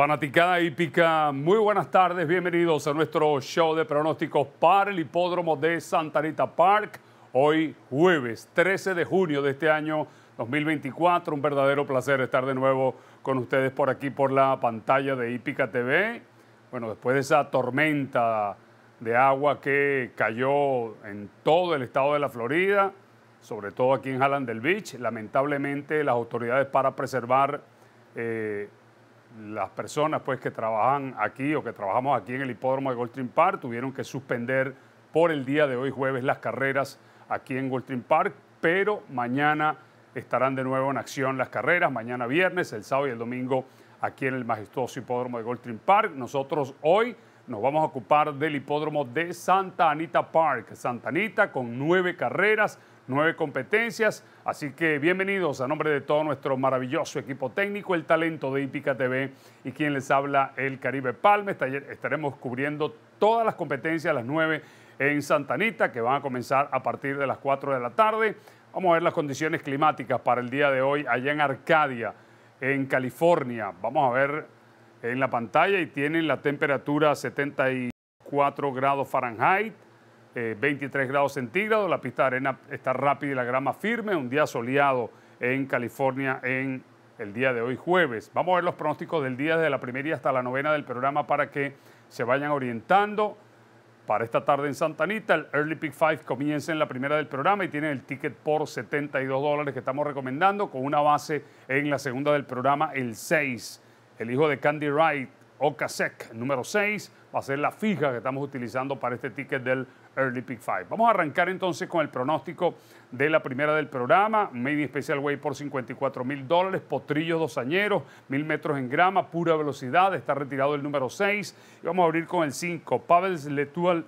Fanaticada hípica, muy buenas tardes, bienvenidos a nuestro show de pronósticos para el hipódromo de Santa Anita Park. Hoy jueves 13 de junio de este año 2024, un verdadero placer estar de nuevo con ustedes por aquí por la pantalla de Hípica TV. Bueno, después de esa tormenta de agua que cayó en todo el estado de la Florida, sobre todo aquí en del Beach, lamentablemente las autoridades para preservar... Eh, las personas pues, que trabajan aquí o que trabajamos aquí en el hipódromo de Goldstream Park tuvieron que suspender por el día de hoy jueves las carreras aquí en Goldstream Park, pero mañana estarán de nuevo en acción las carreras, mañana viernes, el sábado y el domingo aquí en el majestuoso hipódromo de Goldstream Park. Nosotros hoy nos vamos a ocupar del hipódromo de Santa Anita Park. Santa Anita con nueve carreras, nueve competencias. Así que bienvenidos a nombre de todo nuestro maravilloso equipo técnico, el talento de Hípica TV y quien les habla, el Caribe Palme. Estaremos cubriendo todas las competencias, las nueve en Santanita, que van a comenzar a partir de las 4 de la tarde. Vamos a ver las condiciones climáticas para el día de hoy allá en Arcadia, en California. Vamos a ver en la pantalla y tienen la temperatura 74 grados Fahrenheit. 23 eh, grados centígrados, la pista de arena está rápida y la grama firme, un día soleado en California en el día de hoy jueves. Vamos a ver los pronósticos del día desde la primera y hasta la novena del programa para que se vayan orientando. Para esta tarde en Santa Anita, el Early Pick 5 comienza en la primera del programa y tiene el ticket por 72 dólares que estamos recomendando, con una base en la segunda del programa, el 6. El hijo de Candy Wright, Okasek, número 6, va a ser la fija que estamos utilizando para este ticket del Early Pick 5. Vamos a arrancar entonces con el pronóstico de la primera del programa. Made Special Way por 54 mil dólares, potrillos dosañeros, mil metros en grama, pura velocidad, está retirado el número 6. Y vamos a abrir con el 5, Pavel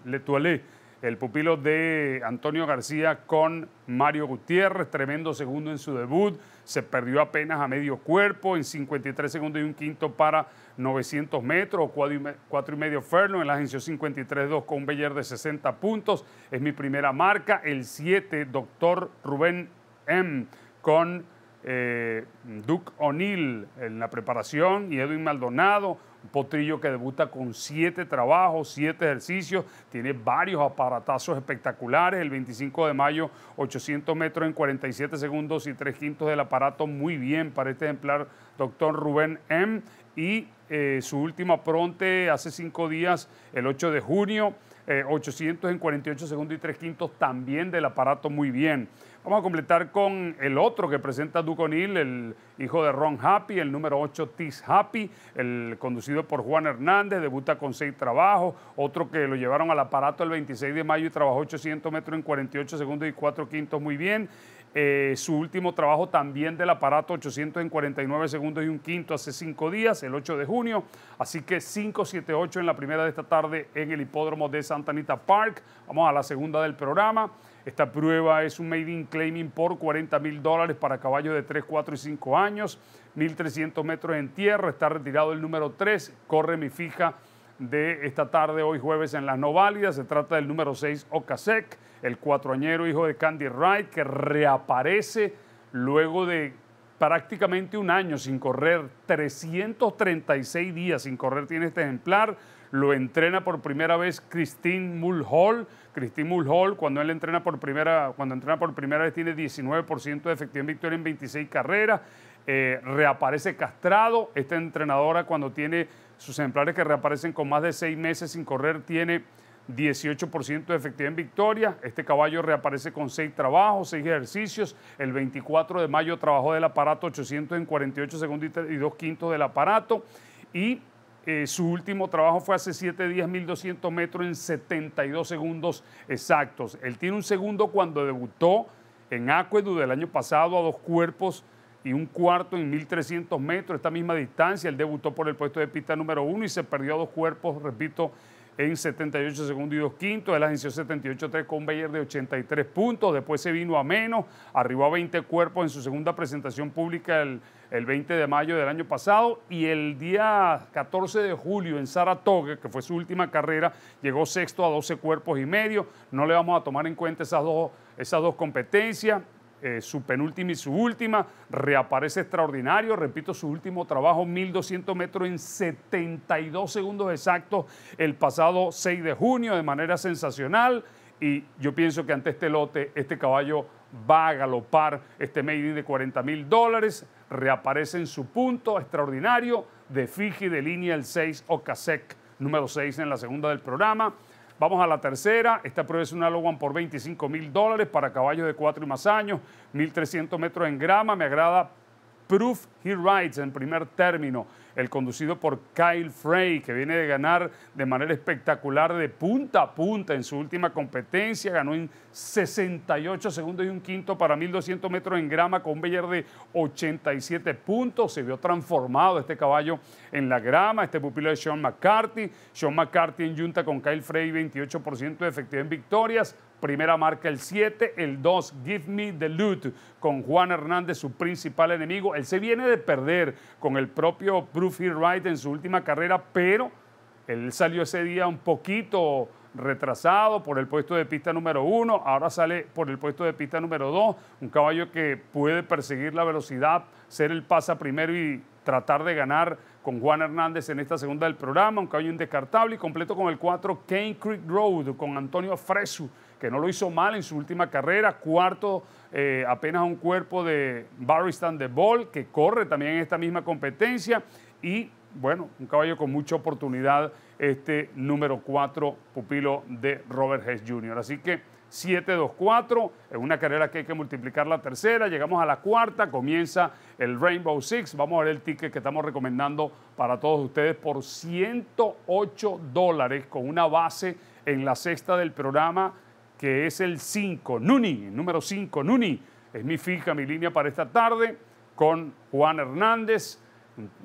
Letualé, el pupilo de Antonio García con Mario Gutiérrez, tremendo segundo en su debut, se perdió apenas a medio cuerpo, en 53 segundos y un quinto para 900 metros, 4 y medio Ferno, en la agencia 53.2 con un Beller de 60 puntos. Es mi primera marca, el 7, doctor Rubén M. con eh, Duke O'Neill en la preparación y Edwin Maldonado. Un potrillo que debuta con siete trabajos, siete ejercicios, tiene varios aparatazos espectaculares. El 25 de mayo, 800 metros en 47 segundos y 3 quintos del aparato, muy bien para este ejemplar, doctor Rubén M. Y eh, su última pronte hace cinco días, el 8 de junio, eh, 800 en 48 segundos y 3 quintos también del aparato muy bien. Vamos a completar con el otro que presenta Duconil, el hijo de Ron Happy, el número 8 Tis Happy, el conducido por Juan Hernández, debuta con seis trabajos, otro que lo llevaron al aparato el 26 de mayo y trabajó 800 metros en 48 segundos y 4 quintos muy bien. Eh, su último trabajo también del aparato, 800 en 49 segundos y un quinto hace cinco días, el 8 de junio. Así que 578 en la primera de esta tarde en el hipódromo de Santa Anita Park. Vamos a la segunda del programa. Esta prueba es un made in claiming por 40 mil dólares para caballos de 3, 4 y 5 años, 1300 metros en tierra, está retirado el número 3, corre mi fija de esta tarde, hoy jueves, en las válidas, Se trata del número 6, Okasek, el cuatroañero hijo de Candy Wright, que reaparece luego de prácticamente un año sin correr, 336 días sin correr tiene este ejemplar. Lo entrena por primera vez Christine Mulhall. Christine Mulhall, cuando él entrena por primera, cuando entrena por primera vez, tiene 19% de efectividad en victoria en 26 carreras. Eh, reaparece castrado. Esta entrenadora, cuando tiene sus ejemplares que reaparecen con más de seis meses sin correr, tiene 18% de efectividad en victoria. Este caballo reaparece con seis trabajos, seis ejercicios. El 24 de mayo trabajó del aparato 848 segundos y 2 quintos del aparato. Y eh, su último trabajo fue hace 7 días, 1200 metros en 72 segundos exactos. Él tiene un segundo cuando debutó en Acuedu del año pasado a dos cuerpos y un cuarto en 1300 metros, esta misma distancia. Él debutó por el puesto de pista número uno y se perdió a dos cuerpos, repito, en 78 segundos y 2 quintos. Él agenció 78-3 con un Bayer de 83 puntos. Después se vino a menos, arribó a 20 cuerpos en su segunda presentación pública el, 20 de mayo del año pasado. Y el día 14 de julio en Saratoga, que fue su última carrera, llegó sexto a 12 cuerpos y medio. No le vamos a tomar en cuenta esas dos, esas dos competencias. Eh, su penúltima y su última, reaparece extraordinario, repito, su último trabajo, 1200 metros en 72 segundos exactos el pasado 6 de junio de manera sensacional y yo pienso que ante este lote, este caballo va a galopar este Made de 40 mil dólares, reaparece en su punto extraordinario de Fiji de línea el 6 Ocasek número 6 en la segunda del programa. Vamos a la tercera. Esta prueba es una Logan por 25 mil dólares para caballos de 4 y más años, 1300 metros en grama. Me agrada Proof He Rides en primer término, el conducido por Kyle Frey, que viene de ganar de manera espectacular de punta a punta en su última competencia, ganó en 68 segundos y un quinto para 1200 metros en grama con un Beller de 87 puntos, se vio transformado este caballo en la grama, este pupilo de Sean McCarthy, Sean McCarthy en junta con Kyle Frey 28% de efectividad en victorias, Primera marca el 7, el 2, Give Me the Loot, con Juan Hernández, su principal enemigo. Él se viene de perder con el propio Bruffy Wright en su última carrera, pero él salió ese día un poquito retrasado por el puesto de pista número 1. ahora sale por el puesto de pista número 2. un caballo que puede perseguir la velocidad, ser el pasa primero y tratar de ganar con Juan Hernández en esta segunda del programa, un caballo indescartable y completo con el 4 Kane Creek Road, con Antonio Fresu, que no lo hizo mal en su última carrera, cuarto eh, apenas a un cuerpo de Barristan de Ball, que corre también en esta misma competencia, y bueno, un caballo con mucha oportunidad, este número cuatro pupilo de Robert Hess Jr. Así que 7-2-4, en una carrera que hay que multiplicar la tercera, llegamos a la cuarta, comienza el Rainbow Six, vamos a ver el ticket que estamos recomendando para todos ustedes por 108 dólares con una base en la sexta del programa que es el 5, Nuni, número 5, Nuni. Es mi fija, mi línea para esta tarde con Juan Hernández.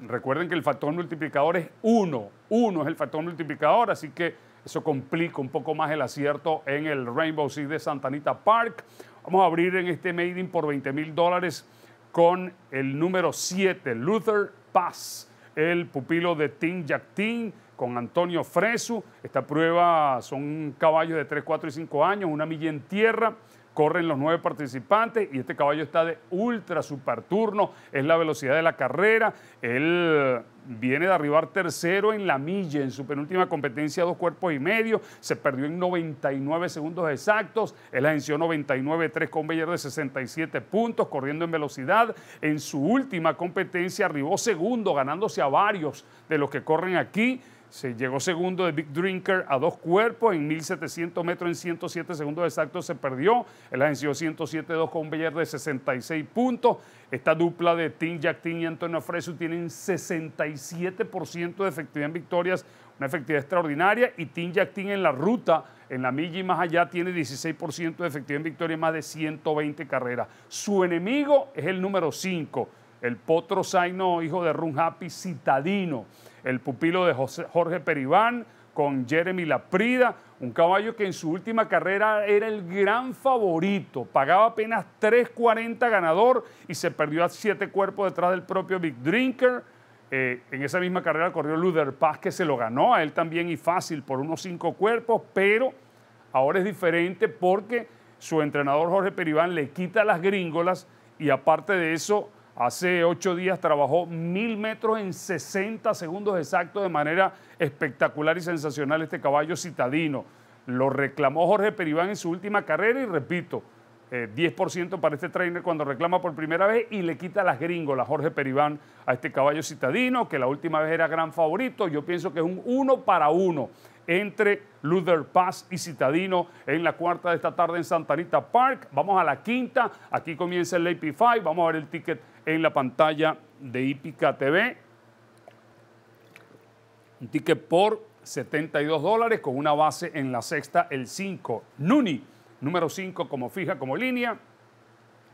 Recuerden que el factor multiplicador es 1, 1 es el factor multiplicador, así que eso complica un poco más el acierto en el Rainbow Six de Santanita Park. Vamos a abrir en este mailing por 20 mil dólares con el número 7, Luther Pass el pupilo de Tim Jack Team con Antonio Fresu. Esta prueba son caballos de 3, 4 y 5 años, una milla en tierra. Corren los nueve participantes y este caballo está de ultra super turno, es la velocidad de la carrera. Él viene de arribar tercero en la milla, en su penúltima competencia, dos cuerpos y medio, se perdió en 99 segundos exactos, él agenció 99-3 con Beller de 67 puntos, corriendo en velocidad, en su última competencia arribó segundo, ganándose a varios de los que corren aquí, se llegó segundo de Big Drinker a dos cuerpos en 1700 metros en 107 segundos exactos. Se perdió. El agenció 107-2 con un Beller de 66 puntos. Esta dupla de Tim Jack y Antonio Fresu tienen 67% de efectividad en victorias, una efectividad extraordinaria. Y Tim Jack en la ruta, en la milla y más allá, tiene 16% de efectividad en victorias, más de 120 carreras. Su enemigo es el número 5, el Potro Zaino, hijo de Run Happy, citadino el pupilo de Jorge Peribán, con Jeremy Laprida, un caballo que en su última carrera era el gran favorito, pagaba apenas 3.40 ganador y se perdió a siete cuerpos detrás del propio Big Drinker. Eh, en esa misma carrera corrió Luder Paz, que se lo ganó a él también y fácil por unos cinco cuerpos, pero ahora es diferente porque su entrenador Jorge Peribán le quita las gringolas y aparte de eso Hace ocho días trabajó mil metros en 60 segundos exactos de manera espectacular y sensacional este caballo citadino. Lo reclamó Jorge Peribán en su última carrera y repito, 10% eh, para este trainer cuando reclama por primera vez y le quita las gringolas Jorge Peribán a este caballo citadino, que la última vez era gran favorito. Yo pienso que es un uno para uno entre Luther Pass y Citadino en la cuarta de esta tarde en Santa Anita Park. Vamos a la quinta. Aquí comienza el AP5. Vamos a ver el ticket en la pantalla de IPICA TV. Un ticket por 72 dólares con una base en la sexta, el 5. Nuni, número 5 como fija, como línea.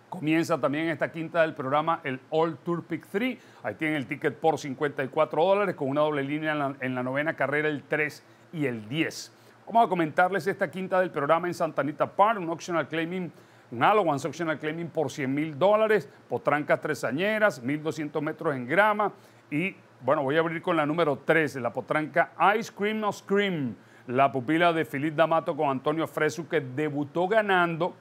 Comienza también esta quinta del programa el All Tour Pick 3. Ahí tienen el ticket por 54 dólares con una doble línea en la, en la novena carrera, el 3 y el 10. Vamos a comentarles esta quinta del programa en Santa Anita Park, un optional claiming, un allowance optional claiming por 100 mil dólares, potrancas tresañeras, 1200 metros en grama y, bueno, voy a abrir con la número 13, la potranca Ice Cream No Scream, la pupila de Felipe D'Amato con Antonio Fresu, que debutó ganando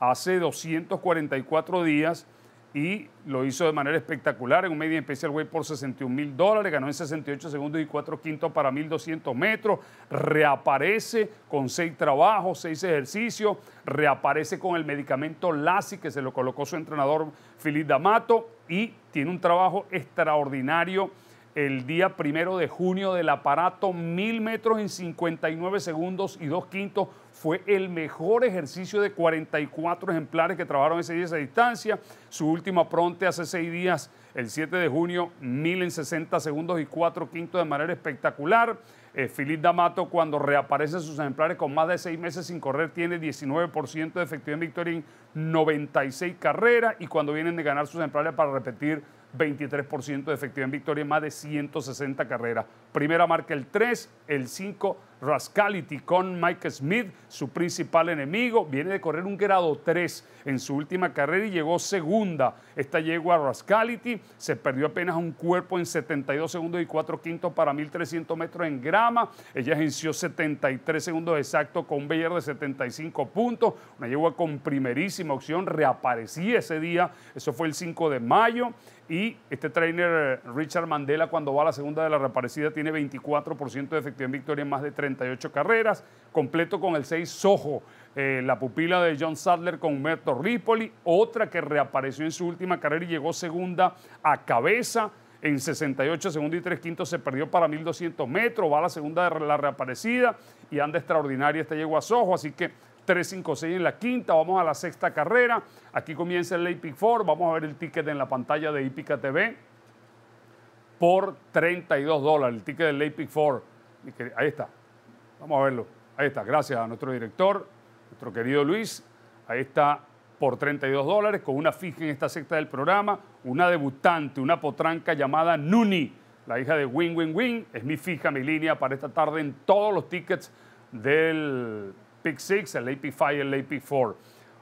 hace 244 días y lo hizo de manera espectacular en un media especial way por 61 mil dólares, ganó en 68 segundos y 4 quintos para 1200 metros, reaparece con 6 trabajos, 6 ejercicios, reaparece con el medicamento LASI que se lo colocó su entrenador Filip D'Amato y tiene un trabajo extraordinario el día primero de junio del aparato, mil metros en 59 segundos y dos quintos. Fue el mejor ejercicio de 44 ejemplares que trabajaron ese día esa distancia. Su última pronte hace seis días, el 7 de junio, mil en 60 segundos y cuatro quintos de manera espectacular. Eh, Filip D'Amato, cuando reaparece sus ejemplares con más de seis meses sin correr, tiene 19% de efectividad en victoria en 96 carreras. Y cuando vienen de ganar sus ejemplares para repetir 23% de efectividad en victoria en más de 160 carreras. Primera marca el 3, el 5 Rascality con Mike Smith, su principal enemigo. Viene de correr un grado 3 en su última carrera y llegó segunda. Esta yegua Rascality se perdió apenas un cuerpo en 72 segundos y 4 quintos para 1300 metros en grama. Ella agenció 73 segundos exacto con un Beller de 75 puntos. Una yegua con primerísima opción. Reaparecía ese día. Eso fue el 5 de mayo. Y este trainer eh, Richard Mandela, cuando va a la segunda de la reaparecida, tiene 24% de efectividad en victoria en más de 38 carreras. Completo con el 6 Sojo, eh, la pupila de John Sadler con Humberto Ripoli. Otra que reapareció en su última carrera y llegó segunda a cabeza. En 68 segundos y 3 quintos se perdió para 1200 metros. Va a la segunda de la reaparecida y anda extraordinaria este llegó a Sojo. Así que 356 en la quinta, vamos a la sexta carrera. Aquí comienza el pick 4, vamos a ver el ticket en la pantalla de Ipica TV por 32 dólares, el ticket del pick 4. Ahí está, vamos a verlo. Ahí está, gracias a nuestro director, nuestro querido Luis. Ahí está por 32 dólares, con una fija en esta sexta del programa, una debutante, una potranca llamada Nuni, la hija de Win Win Win. Es mi fija, mi línea para esta tarde en todos los tickets del Pick 6, el AP5 y el AP4.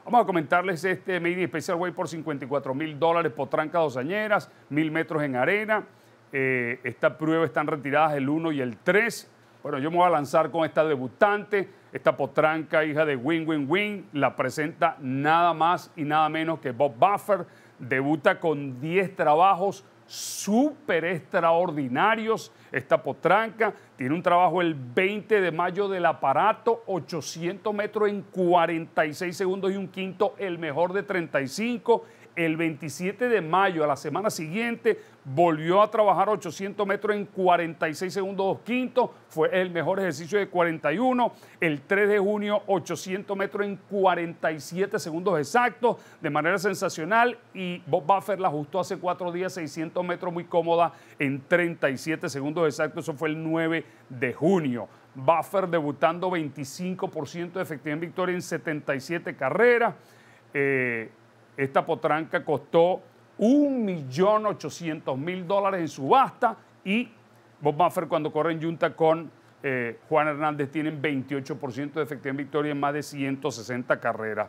Vamos a comentarles este Mini Special Way por 54 mil dólares, potranca dosañeras, mil metros en arena. Eh, esta prueba están retiradas el 1 y el 3. Bueno, yo me voy a lanzar con esta debutante, esta potranca hija de Win Win Win. La presenta nada más y nada menos que Bob Buffer. Debuta con 10 trabajos, súper extraordinarios. Esta potranca tiene un trabajo el 20 de mayo del aparato, 800 metros en 46 segundos y un quinto, el mejor de 35 el 27 de mayo, a la semana siguiente, volvió a trabajar 800 metros en 46 segundos 2 quintos, fue el mejor ejercicio de 41, el 3 de junio 800 metros en 47 segundos exactos, de manera sensacional y Bob Buffer la ajustó hace cuatro días 600 metros muy cómoda en 37 segundos exactos, eso fue el 9 de junio. Buffer debutando 25% de efectividad en victoria en 77 carreras. Eh, esta potranca costó 1.800.000 dólares en subasta y Bob Buffer cuando corre en Junta con eh, Juan Hernández tienen 28% de efectividad en victoria en más de 160 carreras.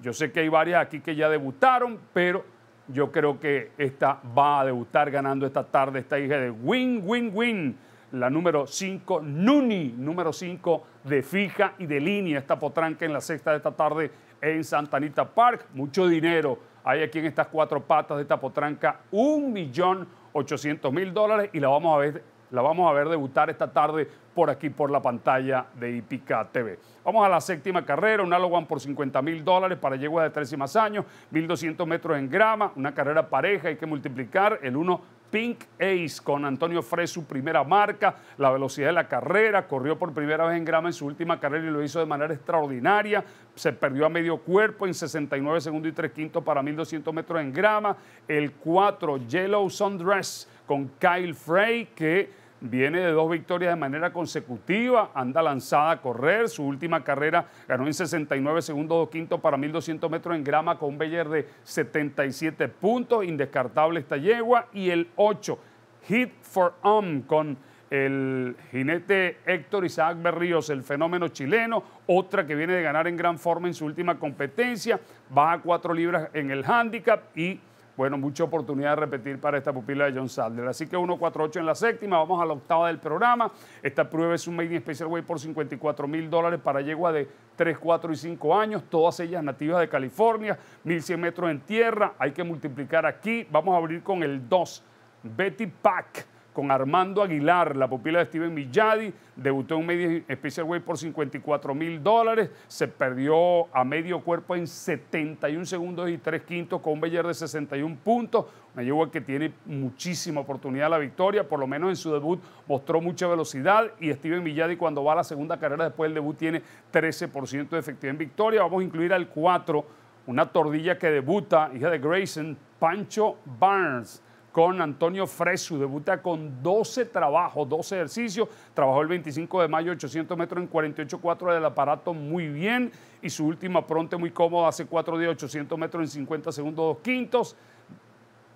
Yo sé que hay varias aquí que ya debutaron, pero yo creo que esta va a debutar ganando esta tarde esta hija de win, win, win la número 5, Nuni, número 5 de fija y de línea, esta potranca en la sexta de esta tarde en Santa Anita Park. Mucho dinero hay aquí en estas cuatro patas de esta potranca, 1.800.000 dólares y la vamos a ver la vamos a ver debutar esta tarde por aquí, por la pantalla de IPICA TV. Vamos a la séptima carrera, un Alowan por 50 mil dólares para yeguas de 13 más años, 1.200 metros en grama, una carrera pareja, hay que multiplicar el 1 Pink Ace con Antonio Frey, su primera marca, la velocidad de la carrera, corrió por primera vez en grama en su última carrera y lo hizo de manera extraordinaria, se perdió a medio cuerpo en 69 segundos y 3 quintos para 1200 metros en grama, el 4 Yellow Sundress con Kyle Frey que viene de dos victorias de manera consecutiva, anda lanzada a correr, su última carrera ganó en 69 segundos, 2 quintos para 1200 metros en grama con un Beller de 77 puntos, indescartable esta yegua, y el 8, Hit for Um con el jinete Héctor Isaac Berríos, el fenómeno chileno, otra que viene de ganar en gran forma en su última competencia, baja cuatro libras en el handicap y bueno, mucha oportunidad de repetir para esta pupila de John Sadler. Así que 1.48 en la séptima, vamos a la octava del programa. Esta prueba es un Made in Special Way por 54 mil dólares para yegua de 3, 4 y 5 años, todas ellas nativas de California, 1100 metros en tierra, hay que multiplicar aquí. Vamos a abrir con el 2, Betty Pack con Armando Aguilar, la pupila de Steven Villadi, debutó en media way por 54 mil dólares, se perdió a medio cuerpo en 71 segundos y 3 quintos con un Beller de 61 puntos, una yegua que tiene muchísima oportunidad la victoria, por lo menos en su debut mostró mucha velocidad y Steven Villadi cuando va a la segunda carrera después del debut tiene 13% de efectividad en victoria, vamos a incluir al 4, una tordilla que debuta, hija de Grayson, Pancho Barnes con Antonio Fresu. Debuta con 12 trabajos, 12 ejercicios. Trabajó el 25 de mayo 800 metros en 48.4 del aparato muy bien. Y su última Pronte, muy cómoda hace 4 días 800 metros en 50 segundos dos quintos.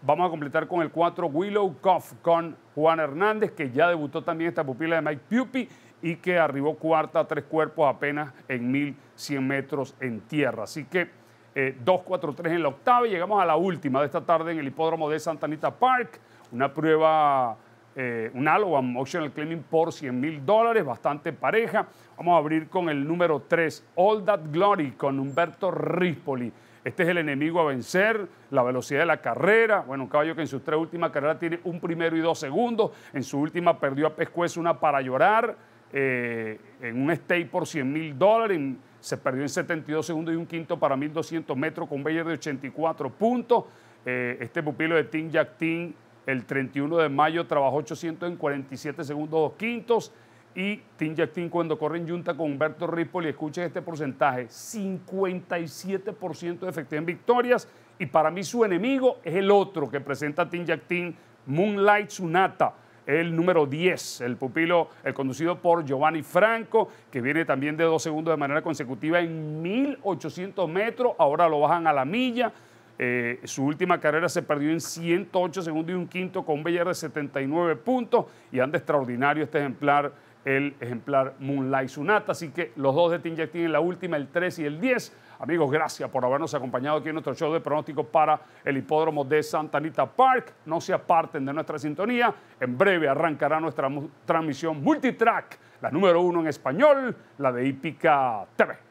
Vamos a completar con el 4 Willow Cuff con Juan Hernández, que ya debutó también esta pupila de Mike Pupi y que arribó cuarta a tres cuerpos apenas en 1100 metros en tierra. Así que 2-4-3 en la octava y llegamos a la última de esta tarde en el hipódromo de Santa Anita Park. Una prueba, eh, un Allowan Optional claiming por 100 mil dólares, bastante pareja. Vamos a abrir con el número 3, All That Glory, con Humberto Rispoli. Este es el enemigo a vencer, la velocidad de la carrera. Bueno, un caballo que en sus tres últimas carreras tiene un primero y dos segundos. En su última perdió a Pescuez una para llorar eh, en un stay por 100 mil dólares se perdió en 72 segundos y un quinto para 1200 metros con Bayer de 84 puntos. Eh, este pupilo de Tim Jack Team, el 31 de mayo trabajó 800 en 47 segundos, dos quintos. Y Tim Jack Team, cuando corre en junta con Humberto Ripoli, escuchen este porcentaje, 57% de efectividad en victorias. Y para mí su enemigo es el otro que presenta Tim Jack Team, Moonlight Sunata el número 10, el pupilo, el conducido por Giovanni Franco, que viene también de dos segundos de manera consecutiva en 1800 metros, ahora lo bajan a la milla. Eh, su última carrera se perdió en 108 segundos y un quinto con un BR de 79 puntos y anda extraordinario este ejemplar, el ejemplar Moonlight Sunata. Así que los dos de Team Jack tienen la última, el 3 y el 10 Amigos, gracias por habernos acompañado aquí en nuestro show de pronóstico para el hipódromo de Santa Anita Park. No se aparten de nuestra sintonía. En breve arrancará nuestra transmisión multitrack, la número uno en español, la de Hípica TV.